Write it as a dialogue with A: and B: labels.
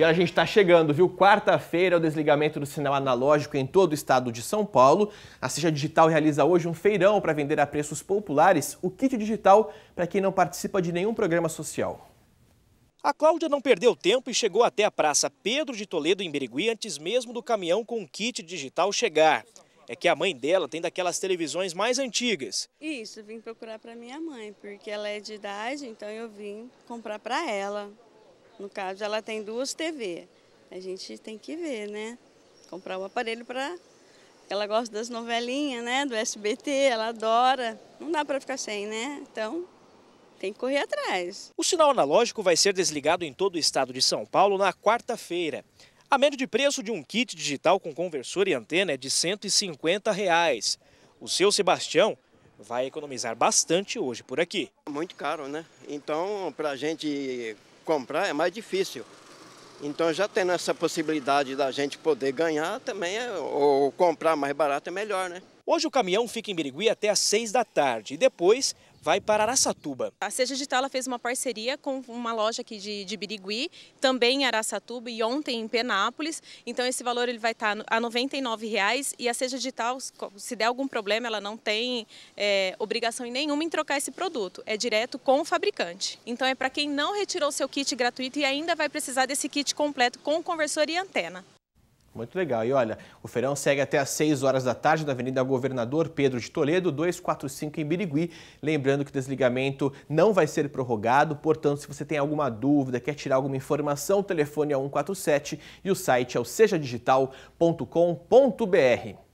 A: E a gente está chegando, viu? Quarta-feira, é o desligamento do sinal analógico em todo o estado de São Paulo. A Seja Digital realiza hoje um feirão para vender a preços populares o kit digital para quem não participa de nenhum programa social.
B: A Cláudia não perdeu tempo e chegou até a Praça Pedro de Toledo, em Berigui, antes mesmo do caminhão com o kit digital chegar. É que a mãe dela tem daquelas televisões mais antigas.
C: Isso, vim procurar para minha mãe, porque ela é de idade, então eu vim comprar para ela. No caso, ela tem duas TV. A gente tem que ver, né? Comprar o um aparelho para. Ela gosta das novelinhas, né? Do SBT, ela adora. Não dá para ficar sem, né? Então, tem que correr atrás.
B: O sinal analógico vai ser desligado em todo o estado de São Paulo na quarta-feira. A média de preço de um kit digital com conversor e antena é de R$ 150. Reais. O seu Sebastião vai economizar bastante hoje por aqui. Muito caro, né? Então, para a gente comprar é mais difícil. Então, já tendo essa possibilidade da gente poder ganhar também, é, ou comprar mais barato é melhor, né? Hoje o caminhão fica em Birigui até às seis da tarde e depois vai para Araçatuba.
D: A Seja Digital ela fez uma parceria com uma loja aqui de, de Birigui, também em Araçatuba e ontem em Penápolis. Então esse valor ele vai estar a R$ 99,00 e a Seja Digital, se der algum problema, ela não tem é, obrigação nenhuma em trocar esse produto. É direto com o fabricante. Então é para quem não retirou seu kit gratuito e ainda vai precisar desse kit completo com conversor e antena.
A: Muito legal. E olha, o feirão segue até às 6 horas da tarde na Avenida Governador Pedro de Toledo, 245 em Birigui. Lembrando que o desligamento não vai ser prorrogado, portanto, se você tem alguma dúvida, quer tirar alguma informação, o telefone é 147 e o site é o sejadigital.com.br.